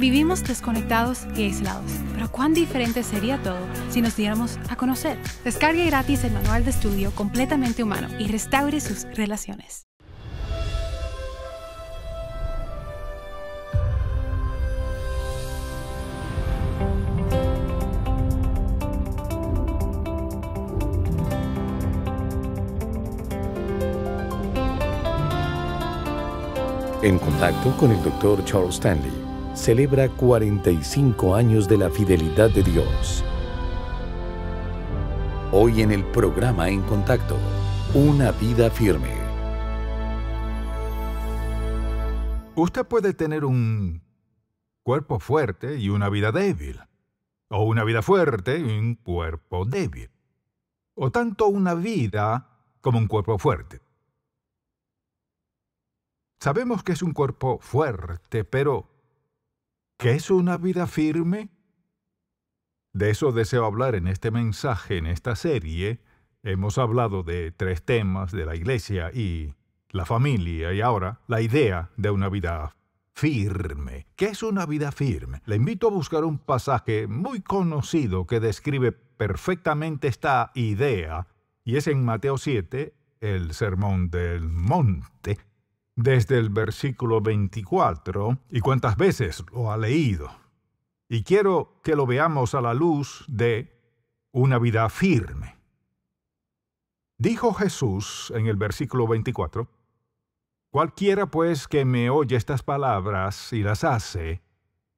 Vivimos desconectados y aislados, pero cuán diferente sería todo si nos diéramos a conocer. Descargue gratis el manual de estudio completamente humano y restaure sus relaciones. En contacto con el Dr. Charles Stanley celebra 45 años de la fidelidad de Dios. Hoy en el programa En Contacto, una vida firme. Usted puede tener un cuerpo fuerte y una vida débil, o una vida fuerte y un cuerpo débil, o tanto una vida como un cuerpo fuerte. Sabemos que es un cuerpo fuerte, pero ¿Qué es una vida firme? De eso deseo hablar en este mensaje, en esta serie. Hemos hablado de tres temas, de la iglesia y la familia, y ahora la idea de una vida firme. ¿Qué es una vida firme? Le invito a buscar un pasaje muy conocido que describe perfectamente esta idea, y es en Mateo 7, el Sermón del Monte, desde el versículo 24 y cuántas veces lo ha leído. Y quiero que lo veamos a la luz de una vida firme. Dijo Jesús en el versículo 24, Cualquiera pues que me oye estas palabras y las hace,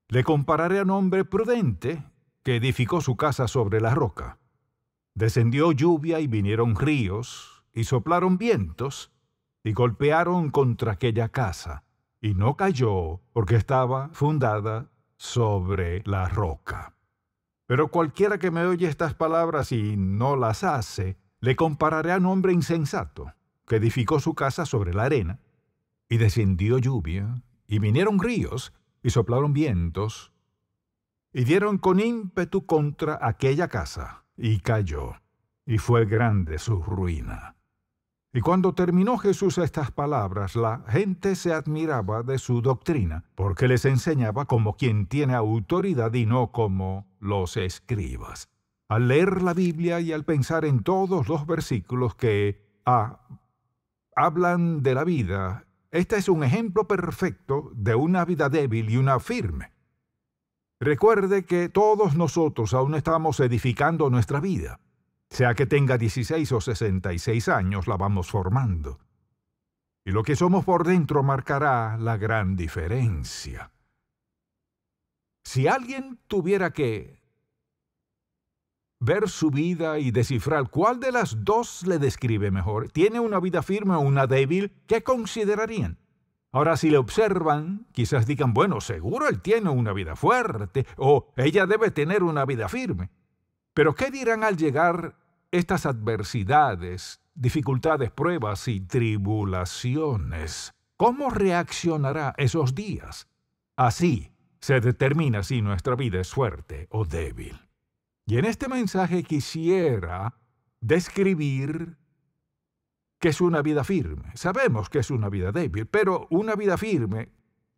le compararé a un hombre prudente que edificó su casa sobre la roca. Descendió lluvia y vinieron ríos, y soplaron vientos, y golpearon contra aquella casa, y no cayó porque estaba fundada sobre la roca. Pero cualquiera que me oye estas palabras y no las hace, le compararé a un hombre insensato, que edificó su casa sobre la arena, y descendió lluvia, y vinieron ríos, y soplaron vientos, y dieron con ímpetu contra aquella casa, y cayó, y fue grande su ruina. Y cuando terminó Jesús estas palabras, la gente se admiraba de su doctrina, porque les enseñaba como quien tiene autoridad y no como los escribas. Al leer la Biblia y al pensar en todos los versículos que ah, hablan de la vida, este es un ejemplo perfecto de una vida débil y una firme. Recuerde que todos nosotros aún estamos edificando nuestra vida sea que tenga 16 o 66 años, la vamos formando. Y lo que somos por dentro marcará la gran diferencia. Si alguien tuviera que ver su vida y descifrar cuál de las dos le describe mejor, tiene una vida firme o una débil, ¿qué considerarían? Ahora, si le observan, quizás digan, bueno, seguro él tiene una vida fuerte o ella debe tener una vida firme. Pero ¿qué dirán al llegar estas adversidades, dificultades, pruebas y tribulaciones, ¿cómo reaccionará esos días? Así se determina si nuestra vida es fuerte o débil. Y en este mensaje quisiera describir que es una vida firme. Sabemos que es una vida débil, pero una vida firme,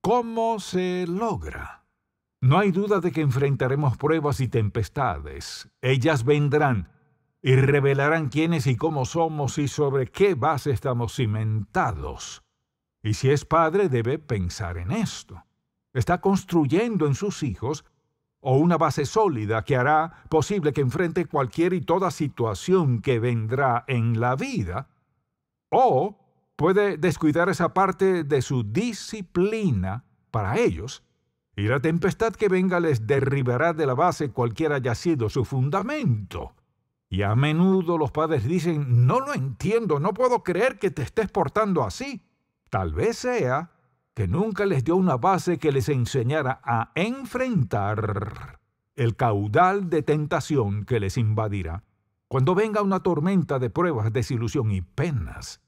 ¿cómo se logra? No hay duda de que enfrentaremos pruebas y tempestades. Ellas vendrán, y revelarán quiénes y cómo somos y sobre qué base estamos cimentados. Y si es padre debe pensar en esto. Está construyendo en sus hijos o una base sólida que hará posible que enfrente cualquier y toda situación que vendrá en la vida, o puede descuidar esa parte de su disciplina para ellos, y la tempestad que venga les derribará de la base cualquiera haya sido su fundamento. Y a menudo los padres dicen, no lo entiendo, no puedo creer que te estés portando así. Tal vez sea que nunca les dio una base que les enseñara a enfrentar el caudal de tentación que les invadirá. Cuando venga una tormenta de pruebas, desilusión y penas,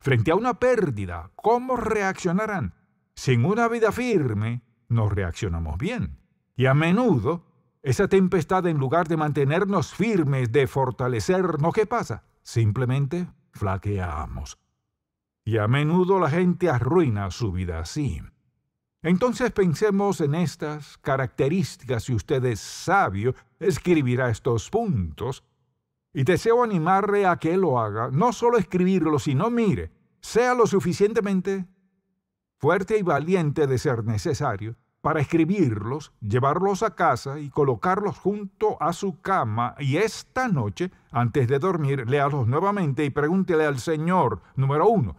frente a una pérdida, ¿cómo reaccionarán? Sin una vida firme, no reaccionamos bien. Y a menudo esa tempestad, en lugar de mantenernos firmes, de fortalecernos, ¿qué pasa? Simplemente flaqueamos. Y a menudo la gente arruina su vida así. Entonces pensemos en estas características. Si usted es sabio, escribirá estos puntos. Y deseo animarle a que lo haga, no solo escribirlo, sino mire, sea lo suficientemente fuerte y valiente de ser necesario para escribirlos, llevarlos a casa y colocarlos junto a su cama y esta noche, antes de dormir, léalos nuevamente y pregúntele al Señor, número uno,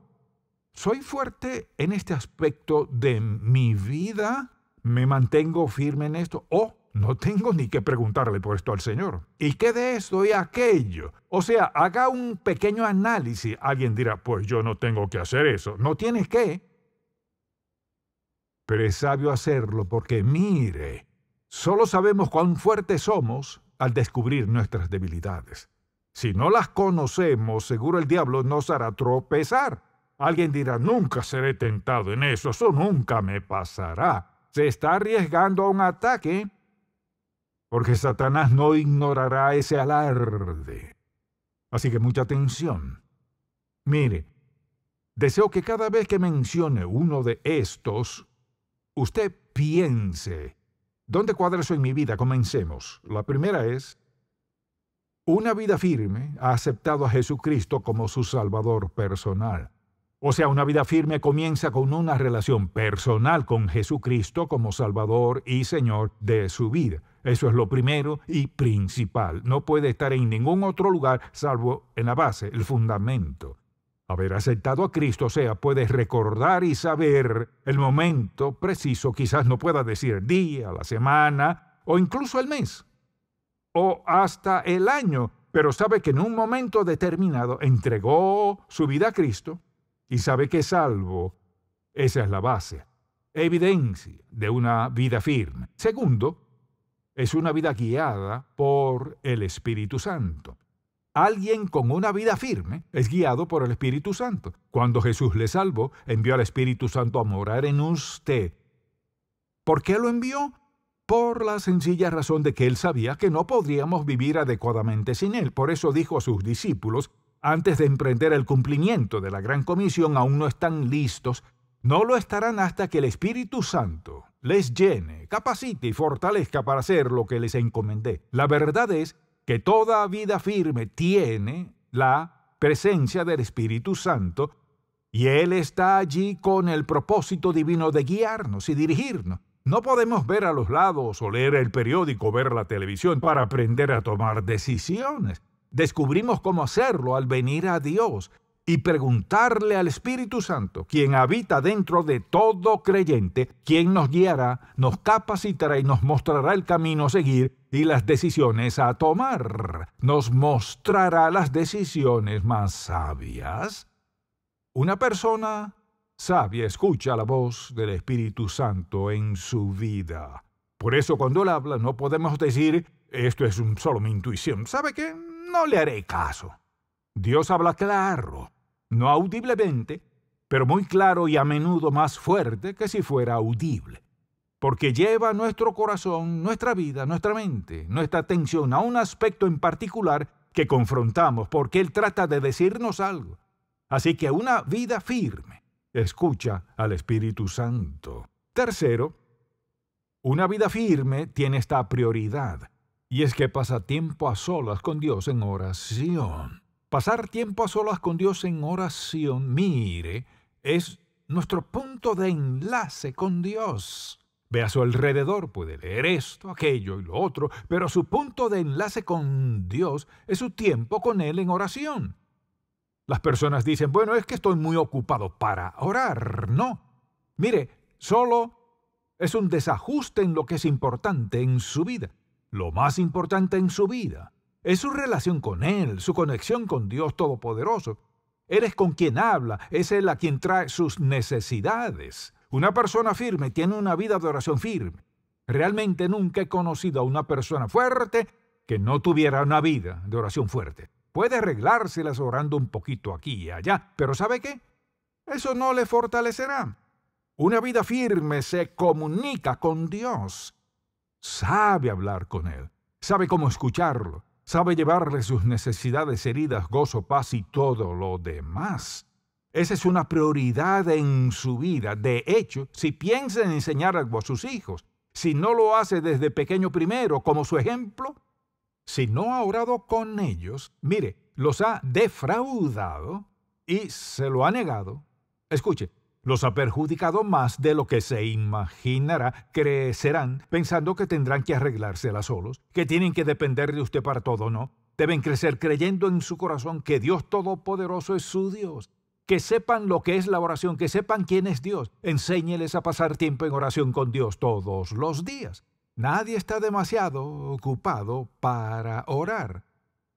¿soy fuerte en este aspecto de mi vida? ¿Me mantengo firme en esto? ¿O no tengo ni que preguntarle por esto al Señor. ¿Y qué de esto y aquello? O sea, haga un pequeño análisis. Alguien dirá, pues yo no tengo que hacer eso. No tienes que pero es sabio hacerlo porque, mire, solo sabemos cuán fuertes somos al descubrir nuestras debilidades. Si no las conocemos, seguro el diablo nos hará tropezar. Alguien dirá, nunca seré tentado en eso, eso nunca me pasará. Se está arriesgando a un ataque porque Satanás no ignorará ese alarde. Así que mucha atención. Mire, deseo que cada vez que mencione uno de estos, Usted piense. ¿Dónde cuadra eso en mi vida? Comencemos. La primera es, una vida firme ha aceptado a Jesucristo como su Salvador personal. O sea, una vida firme comienza con una relación personal con Jesucristo como Salvador y Señor de su vida. Eso es lo primero y principal. No puede estar en ningún otro lugar salvo en la base, el fundamento. Haber aceptado a Cristo, o sea, puedes recordar y saber el momento preciso, quizás no pueda decir día, la semana o incluso el mes o hasta el año, pero sabe que en un momento determinado entregó su vida a Cristo y sabe que es salvo. Esa es la base, evidencia de una vida firme. Segundo, es una vida guiada por el Espíritu Santo. Alguien con una vida firme es guiado por el Espíritu Santo. Cuando Jesús le salvó, envió al Espíritu Santo a morar en usted. ¿Por qué lo envió? Por la sencilla razón de que él sabía que no podríamos vivir adecuadamente sin él. Por eso dijo a sus discípulos, antes de emprender el cumplimiento de la gran comisión, aún no están listos, no lo estarán hasta que el Espíritu Santo les llene, capacite y fortalezca para hacer lo que les encomendé. La verdad es que toda vida firme tiene la presencia del Espíritu Santo y Él está allí con el propósito divino de guiarnos y dirigirnos. No podemos ver a los lados o leer el periódico, ver la televisión para aprender a tomar decisiones. Descubrimos cómo hacerlo al venir a Dios y preguntarle al Espíritu Santo, quien habita dentro de todo creyente, quien nos guiará, nos capacitará y nos mostrará el camino a seguir y las decisiones a tomar. Nos mostrará las decisiones más sabias. Una persona sabia escucha la voz del Espíritu Santo en su vida. Por eso cuando él habla no podemos decir, esto es solo mi intuición. ¿Sabe qué? No le haré caso. Dios habla claro no audiblemente, pero muy claro y a menudo más fuerte que si fuera audible, porque lleva nuestro corazón, nuestra vida, nuestra mente, nuestra atención a un aspecto en particular que confrontamos, porque Él trata de decirnos algo. Así que una vida firme escucha al Espíritu Santo. Tercero, una vida firme tiene esta prioridad, y es que pasa tiempo a solas con Dios en oración. Pasar tiempo a solas con Dios en oración, mire, es nuestro punto de enlace con Dios. Ve a su alrededor, puede leer esto, aquello y lo otro, pero su punto de enlace con Dios es su tiempo con Él en oración. Las personas dicen, bueno, es que estoy muy ocupado para orar. No. Mire, solo es un desajuste en lo que es importante en su vida. Lo más importante en su vida es su relación con Él, su conexión con Dios Todopoderoso. Él es con quien habla, es Él a quien trae sus necesidades. Una persona firme tiene una vida de oración firme. Realmente nunca he conocido a una persona fuerte que no tuviera una vida de oración fuerte. Puede arreglárselas orando un poquito aquí y allá, pero ¿sabe qué? Eso no le fortalecerá. Una vida firme se comunica con Dios. Sabe hablar con Él, sabe cómo escucharlo, Sabe llevarle sus necesidades, heridas, gozo, paz y todo lo demás. Esa es una prioridad en su vida. De hecho, si piensa en enseñar algo a sus hijos, si no lo hace desde pequeño primero como su ejemplo, si no ha orado con ellos, mire, los ha defraudado y se lo ha negado. Escuche, los ha perjudicado más de lo que se imaginará, crecerán pensando que tendrán que arreglársela solos, que tienen que depender de usted para todo, ¿no? Deben crecer creyendo en su corazón que Dios Todopoderoso es su Dios. Que sepan lo que es la oración, que sepan quién es Dios. Enséñeles a pasar tiempo en oración con Dios todos los días. Nadie está demasiado ocupado para orar.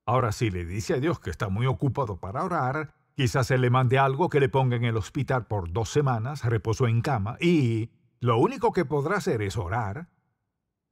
Ahora, si le dice a Dios que está muy ocupado para orar, Quizás se le mande algo que le ponga en el hospital por dos semanas, reposo en cama, y lo único que podrá hacer es orar.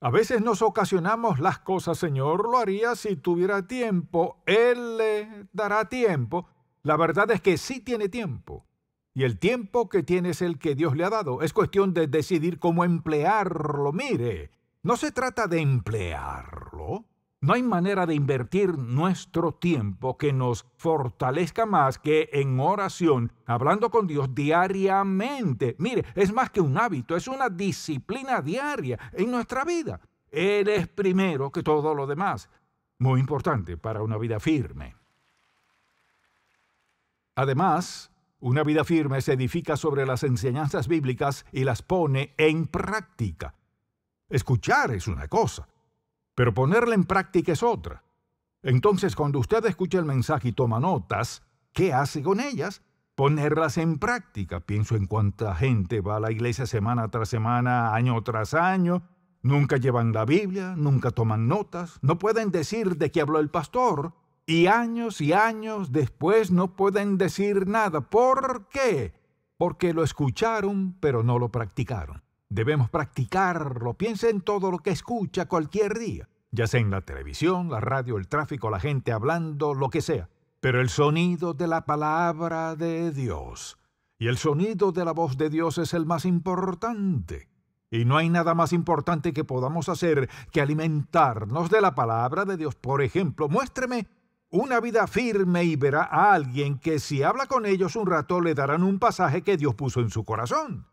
A veces nos ocasionamos las cosas, Señor, lo haría si tuviera tiempo, Él le dará tiempo. La verdad es que sí tiene tiempo. Y el tiempo que tiene es el que Dios le ha dado. Es cuestión de decidir cómo emplearlo. Mire, no se trata de emplearlo, no hay manera de invertir nuestro tiempo que nos fortalezca más que en oración, hablando con Dios diariamente. Mire, es más que un hábito, es una disciplina diaria en nuestra vida. Él es primero que todo lo demás. Muy importante para una vida firme. Además, una vida firme se edifica sobre las enseñanzas bíblicas y las pone en práctica. Escuchar es una cosa, pero ponerla en práctica es otra. Entonces, cuando usted escucha el mensaje y toma notas, ¿qué hace con ellas? Ponerlas en práctica. Pienso en cuánta gente va a la iglesia semana tras semana, año tras año, nunca llevan la Biblia, nunca toman notas, no pueden decir de qué habló el pastor, y años y años después no pueden decir nada. ¿Por qué? Porque lo escucharon, pero no lo practicaron. Debemos practicarlo. Piensa en todo lo que escucha cualquier día, ya sea en la televisión, la radio, el tráfico, la gente hablando, lo que sea. Pero el sonido de la palabra de Dios y el sonido de la voz de Dios es el más importante. Y no hay nada más importante que podamos hacer que alimentarnos de la palabra de Dios. Por ejemplo, muéstreme una vida firme y verá a alguien que si habla con ellos un rato le darán un pasaje que Dios puso en su corazón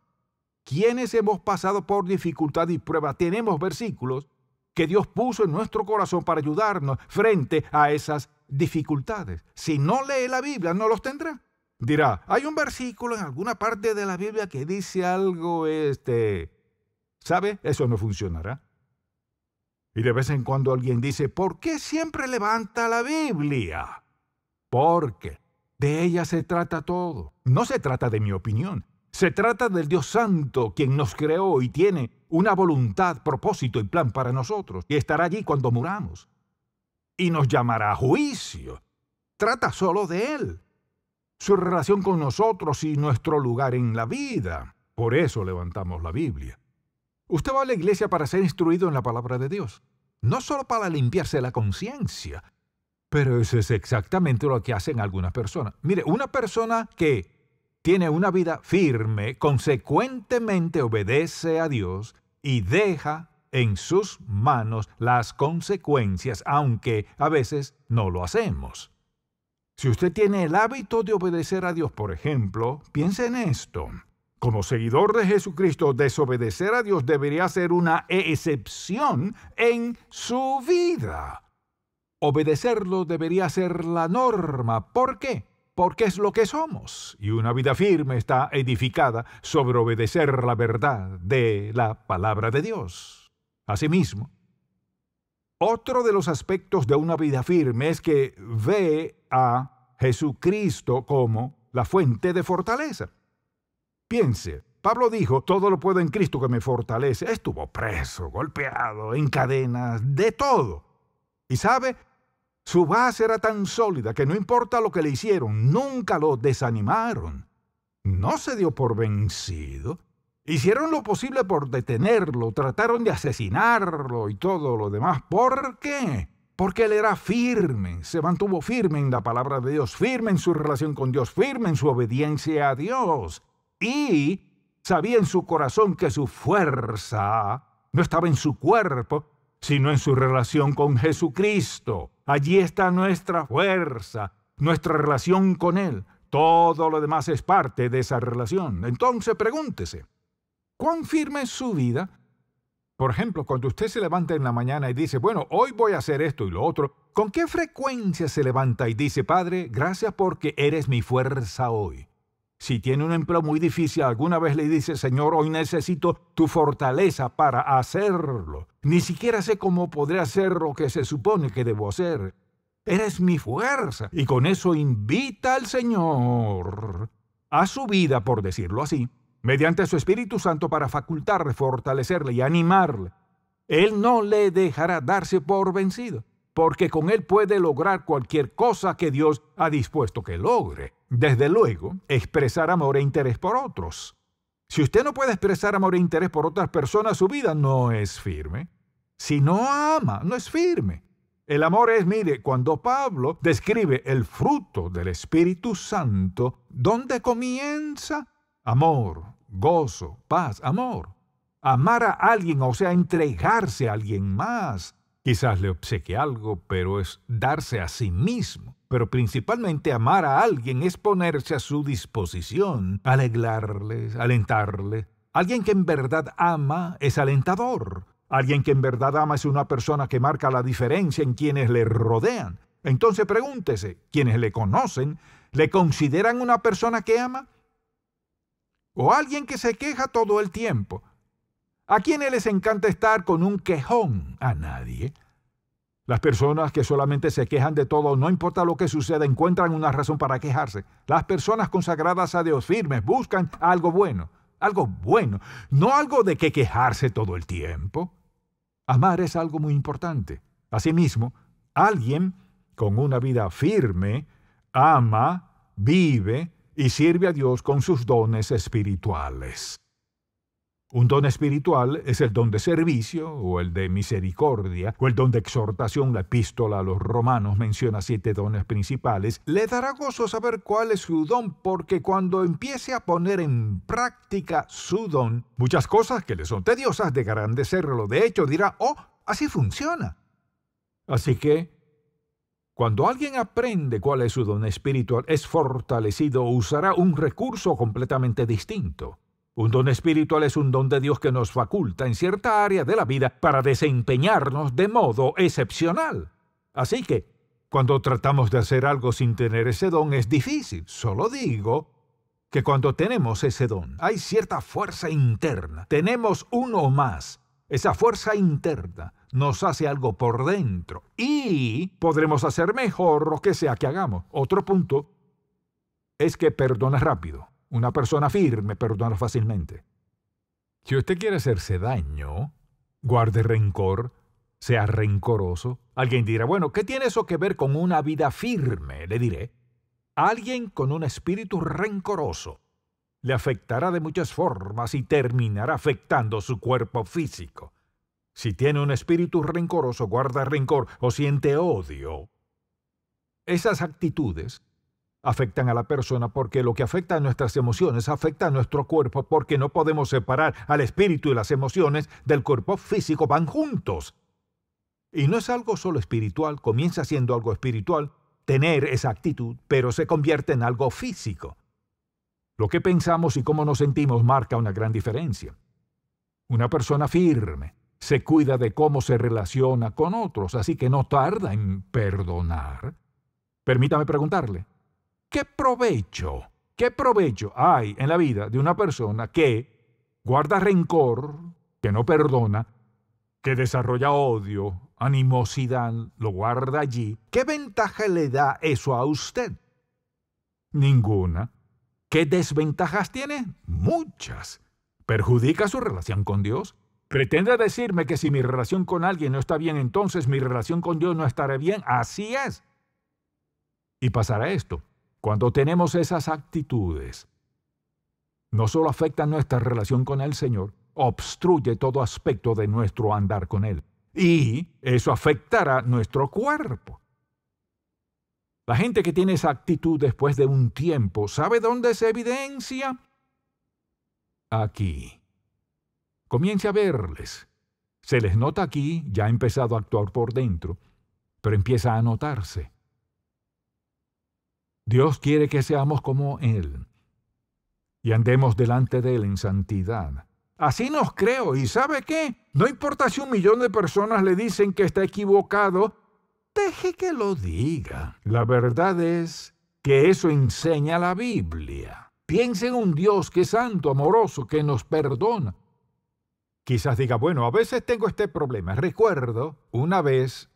quienes hemos pasado por dificultad y prueba, tenemos versículos que Dios puso en nuestro corazón para ayudarnos frente a esas dificultades. Si no lee la Biblia, no los tendrá. Dirá, hay un versículo en alguna parte de la Biblia que dice algo este. ¿Sabe? Eso no funcionará. Y de vez en cuando alguien dice, ¿por qué siempre levanta la Biblia? Porque de ella se trata todo. No se trata de mi opinión. Se trata del Dios Santo, quien nos creó y tiene una voluntad, propósito y plan para nosotros, y estará allí cuando muramos. Y nos llamará a juicio. Trata solo de Él, su relación con nosotros y nuestro lugar en la vida. Por eso levantamos la Biblia. Usted va a la iglesia para ser instruido en la palabra de Dios, no solo para limpiarse la conciencia, pero eso es exactamente lo que hacen algunas personas. Mire, una persona que tiene una vida firme, consecuentemente obedece a Dios y deja en sus manos las consecuencias, aunque a veces no lo hacemos. Si usted tiene el hábito de obedecer a Dios, por ejemplo, piense en esto. Como seguidor de Jesucristo, desobedecer a Dios debería ser una excepción en su vida. Obedecerlo debería ser la norma. ¿Por qué? porque es lo que somos, y una vida firme está edificada sobre obedecer la verdad de la palabra de Dios. Asimismo, otro de los aspectos de una vida firme es que ve a Jesucristo como la fuente de fortaleza. Piense, Pablo dijo, todo lo puedo en Cristo que me fortalece. Estuvo preso, golpeado, en cadenas, de todo. Y sabe, su base era tan sólida que no importa lo que le hicieron, nunca lo desanimaron. No se dio por vencido. Hicieron lo posible por detenerlo, trataron de asesinarlo y todo lo demás. ¿Por qué? Porque él era firme, se mantuvo firme en la palabra de Dios, firme en su relación con Dios, firme en su obediencia a Dios. Y sabía en su corazón que su fuerza no estaba en su cuerpo, sino en su relación con Jesucristo. Allí está nuestra fuerza, nuestra relación con Él. Todo lo demás es parte de esa relación. Entonces pregúntese, ¿cuán firme es su vida? Por ejemplo, cuando usted se levanta en la mañana y dice, bueno, hoy voy a hacer esto y lo otro, ¿con qué frecuencia se levanta y dice, Padre, gracias porque eres mi fuerza hoy? Si tiene un empleo muy difícil, alguna vez le dice, Señor, hoy necesito tu fortaleza para hacerlo. Ni siquiera sé cómo podré hacer lo que se supone que debo hacer. Eres mi fuerza. Y con eso invita al Señor a su vida, por decirlo así, mediante su Espíritu Santo para facultarle, fortalecerle y animarle. Él no le dejará darse por vencido porque con él puede lograr cualquier cosa que Dios ha dispuesto que logre. Desde luego, expresar amor e interés por otros. Si usted no puede expresar amor e interés por otras personas, su vida no es firme. Si no ama, no es firme. El amor es, mire, cuando Pablo describe el fruto del Espíritu Santo, ¿dónde comienza? Amor, gozo, paz, amor. Amar a alguien, o sea, entregarse a alguien más, Quizás le obsequie algo, pero es darse a sí mismo. Pero principalmente amar a alguien es ponerse a su disposición, alegrarle, alentarle. Alguien que en verdad ama es alentador. Alguien que en verdad ama es una persona que marca la diferencia en quienes le rodean. Entonces pregúntese, ¿quienes le conocen le consideran una persona que ama? ¿O alguien que se queja todo el tiempo? ¿A quiénes les encanta estar con un quejón? A nadie. Las personas que solamente se quejan de todo, no importa lo que suceda, encuentran una razón para quejarse. Las personas consagradas a Dios firmes buscan algo bueno, algo bueno, no algo de que quejarse todo el tiempo. Amar es algo muy importante. Asimismo, alguien con una vida firme ama, vive y sirve a Dios con sus dones espirituales. Un don espiritual es el don de servicio o el de misericordia o el don de exhortación. La epístola a los romanos menciona siete dones principales. Le dará gozo saber cuál es su don porque cuando empiece a poner en práctica su don, muchas cosas que le son tediosas dejarán de serlo. De hecho, dirá, oh, así funciona. Así que, cuando alguien aprende cuál es su don espiritual, es fortalecido usará un recurso completamente distinto. Un don espiritual es un don de Dios que nos faculta en cierta área de la vida para desempeñarnos de modo excepcional. Así que, cuando tratamos de hacer algo sin tener ese don es difícil. Solo digo que cuando tenemos ese don hay cierta fuerza interna. Tenemos uno más. Esa fuerza interna nos hace algo por dentro y podremos hacer mejor lo que sea que hagamos. Otro punto es que perdona rápido. Una persona firme perdona fácilmente. Si usted quiere hacerse daño, guarde rencor, sea rencoroso. Alguien dirá, bueno, ¿qué tiene eso que ver con una vida firme? Le diré. Alguien con un espíritu rencoroso le afectará de muchas formas y terminará afectando su cuerpo físico. Si tiene un espíritu rencoroso, guarda rencor o siente odio. Esas actitudes afectan a la persona, porque lo que afecta a nuestras emociones afecta a nuestro cuerpo, porque no podemos separar al espíritu y las emociones del cuerpo físico, van juntos. Y no es algo solo espiritual, comienza siendo algo espiritual, tener esa actitud, pero se convierte en algo físico. Lo que pensamos y cómo nos sentimos marca una gran diferencia. Una persona firme se cuida de cómo se relaciona con otros, así que no tarda en perdonar. Permítame preguntarle, ¿Qué provecho? ¿Qué provecho hay en la vida de una persona que guarda rencor, que no perdona, que desarrolla odio, animosidad, lo guarda allí? ¿Qué ventaja le da eso a usted? Ninguna. ¿Qué desventajas tiene? Muchas. ¿Perjudica su relación con Dios? ¿Pretende decirme que si mi relación con alguien no está bien, entonces mi relación con Dios no estará bien? Así es. Y pasará esto. Cuando tenemos esas actitudes, no solo afecta nuestra relación con el Señor, obstruye todo aspecto de nuestro andar con Él. Y eso afectará nuestro cuerpo. La gente que tiene esa actitud después de un tiempo, ¿sabe dónde se evidencia? Aquí. Comience a verles. Se les nota aquí, ya ha empezado a actuar por dentro, pero empieza a notarse. Dios quiere que seamos como Él y andemos delante de Él en santidad. Así nos creo. ¿Y sabe qué? No importa si un millón de personas le dicen que está equivocado, deje que lo diga. La verdad es que eso enseña la Biblia. Piense en un Dios que es santo, amoroso, que nos perdona. Quizás diga, bueno, a veces tengo este problema. Recuerdo una vez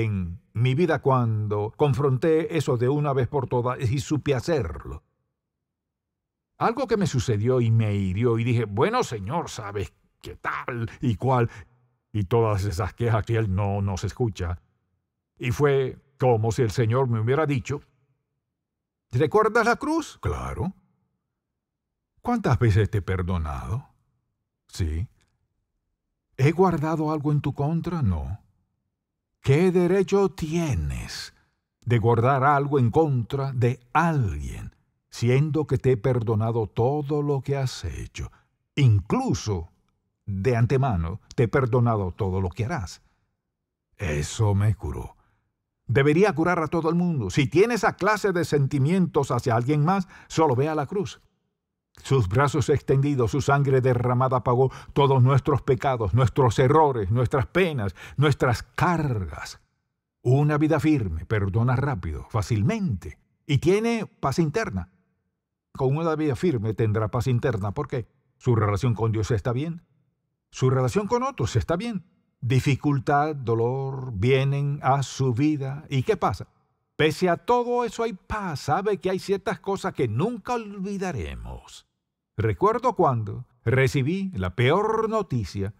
en mi vida cuando confronté eso de una vez por todas y supe hacerlo. Algo que me sucedió y me hirió y dije, bueno señor, ¿sabes qué tal y cuál? Y todas esas quejas que él no nos escucha. Y fue como si el Señor me hubiera dicho, ¿recuerdas la cruz? Claro. ¿Cuántas veces te he perdonado? Sí. ¿He guardado algo en tu contra? No. ¿Qué derecho tienes de guardar algo en contra de alguien, siendo que te he perdonado todo lo que has hecho? Incluso de antemano te he perdonado todo lo que harás. Eso me curó. Debería curar a todo el mundo. Si tiene esa clase de sentimientos hacia alguien más, solo ve a la cruz. Sus brazos extendidos, su sangre derramada pagó todos nuestros pecados, nuestros errores, nuestras penas, nuestras cargas. Una vida firme perdona rápido, fácilmente, y tiene paz interna. Con una vida firme tendrá paz interna porque su relación con Dios está bien, su relación con otros está bien. Dificultad, dolor vienen a su vida. ¿Y qué pasa? Pese a todo eso hay paz, sabe que hay ciertas cosas que nunca olvidaremos. Recuerdo cuando recibí la peor noticia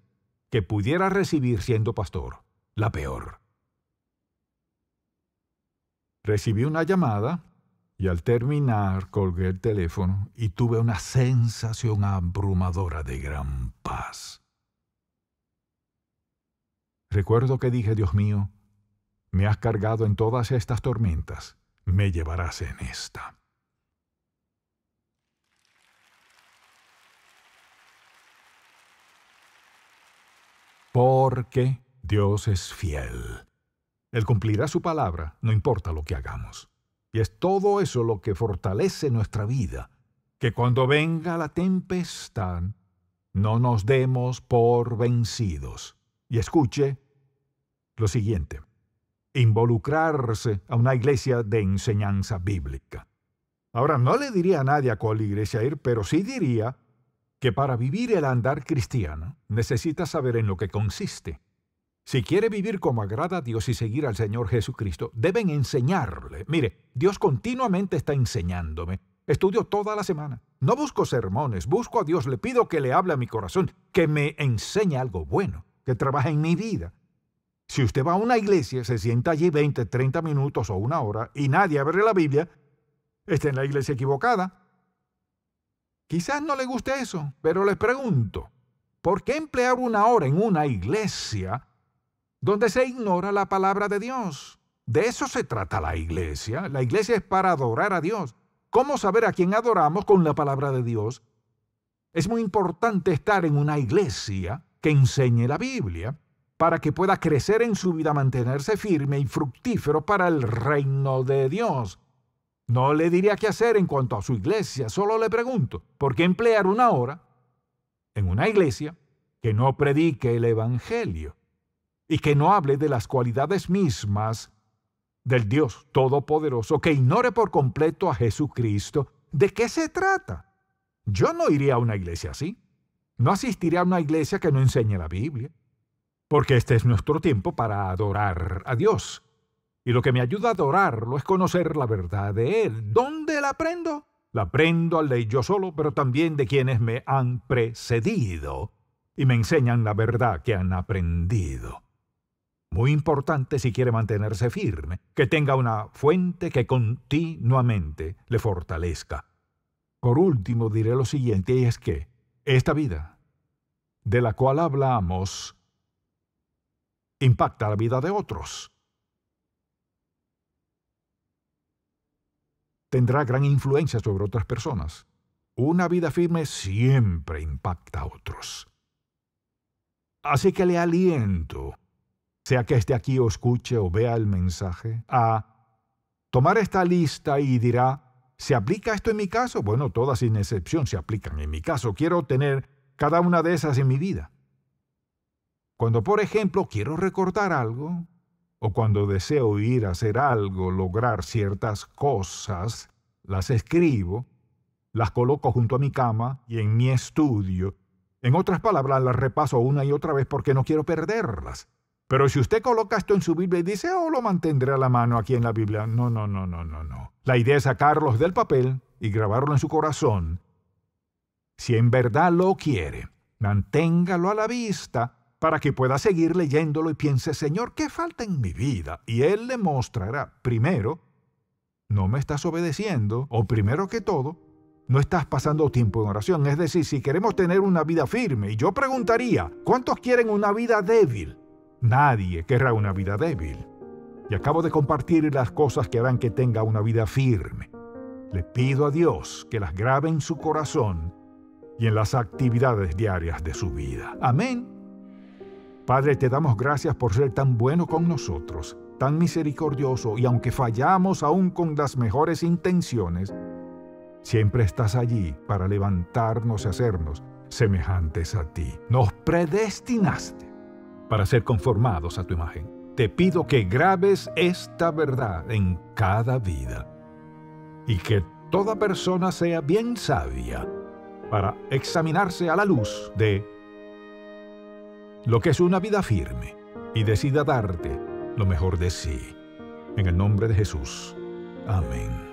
que pudiera recibir siendo pastor, la peor. Recibí una llamada y al terminar colgué el teléfono y tuve una sensación abrumadora de gran paz. Recuerdo que dije, Dios mío, me has cargado en todas estas tormentas, me llevarás en esta. Porque Dios es fiel. Él cumplirá su palabra, no importa lo que hagamos. Y es todo eso lo que fortalece nuestra vida, que cuando venga la tempestad, no nos demos por vencidos. Y escuche lo siguiente involucrarse a una iglesia de enseñanza bíblica. Ahora, no le diría a nadie a cuál iglesia ir, pero sí diría que para vivir el andar cristiano necesita saber en lo que consiste. Si quiere vivir como agrada a Dios y seguir al Señor Jesucristo, deben enseñarle. Mire, Dios continuamente está enseñándome. Estudio toda la semana. No busco sermones, busco a Dios, le pido que le hable a mi corazón, que me enseñe algo bueno, que trabaje en mi vida, si usted va a una iglesia, se sienta allí 20, 30 minutos o una hora y nadie abre la Biblia, está en la iglesia equivocada. Quizás no le guste eso, pero les pregunto, ¿por qué emplear una hora en una iglesia donde se ignora la palabra de Dios? De eso se trata la iglesia. La iglesia es para adorar a Dios. ¿Cómo saber a quién adoramos con la palabra de Dios? Es muy importante estar en una iglesia que enseñe la Biblia para que pueda crecer en su vida, mantenerse firme y fructífero para el reino de Dios. No le diría qué hacer en cuanto a su iglesia, solo le pregunto, ¿por qué emplear una hora en una iglesia que no predique el Evangelio y que no hable de las cualidades mismas del Dios Todopoderoso, que ignore por completo a Jesucristo? ¿De qué se trata? Yo no iría a una iglesia así. No asistiría a una iglesia que no enseñe la Biblia, porque este es nuestro tiempo para adorar a Dios. Y lo que me ayuda a adorarlo es conocer la verdad de Él. ¿Dónde la aprendo? La aprendo al ley yo solo, pero también de quienes me han precedido y me enseñan la verdad que han aprendido. Muy importante si quiere mantenerse firme, que tenga una fuente que continuamente le fortalezca. Por último diré lo siguiente y es que esta vida, de la cual hablamos, impacta la vida de otros. Tendrá gran influencia sobre otras personas. Una vida firme siempre impacta a otros. Así que le aliento, sea que esté aquí o escuche o vea el mensaje, a tomar esta lista y dirá, ¿se aplica esto en mi caso? Bueno, todas sin excepción se aplican en mi caso. Quiero tener cada una de esas en mi vida. Cuando, por ejemplo, quiero recordar algo, o cuando deseo ir a hacer algo, lograr ciertas cosas, las escribo, las coloco junto a mi cama y en mi estudio. En otras palabras, las repaso una y otra vez porque no quiero perderlas. Pero si usted coloca esto en su Biblia y dice, oh, lo mantendré a la mano aquí en la Biblia, no, no, no, no, no, no. La idea es sacarlos del papel y grabarlo en su corazón. Si en verdad lo quiere, manténgalo a la vista para que pueda seguir leyéndolo y piense, Señor, ¿qué falta en mi vida? Y Él le mostrará, primero, no me estás obedeciendo, o primero que todo, no estás pasando tiempo en oración. Es decir, si queremos tener una vida firme, y yo preguntaría, ¿cuántos quieren una vida débil? Nadie querrá una vida débil. Y acabo de compartir las cosas que harán que tenga una vida firme. Le pido a Dios que las grabe en su corazón y en las actividades diarias de su vida. Amén. Padre, te damos gracias por ser tan bueno con nosotros, tan misericordioso, y aunque fallamos aún con las mejores intenciones, siempre estás allí para levantarnos y hacernos semejantes a ti. Nos predestinaste para ser conformados a tu imagen. Te pido que grabes esta verdad en cada vida y que toda persona sea bien sabia para examinarse a la luz de lo que es una vida firme y decida darte lo mejor de sí. En el nombre de Jesús. Amén.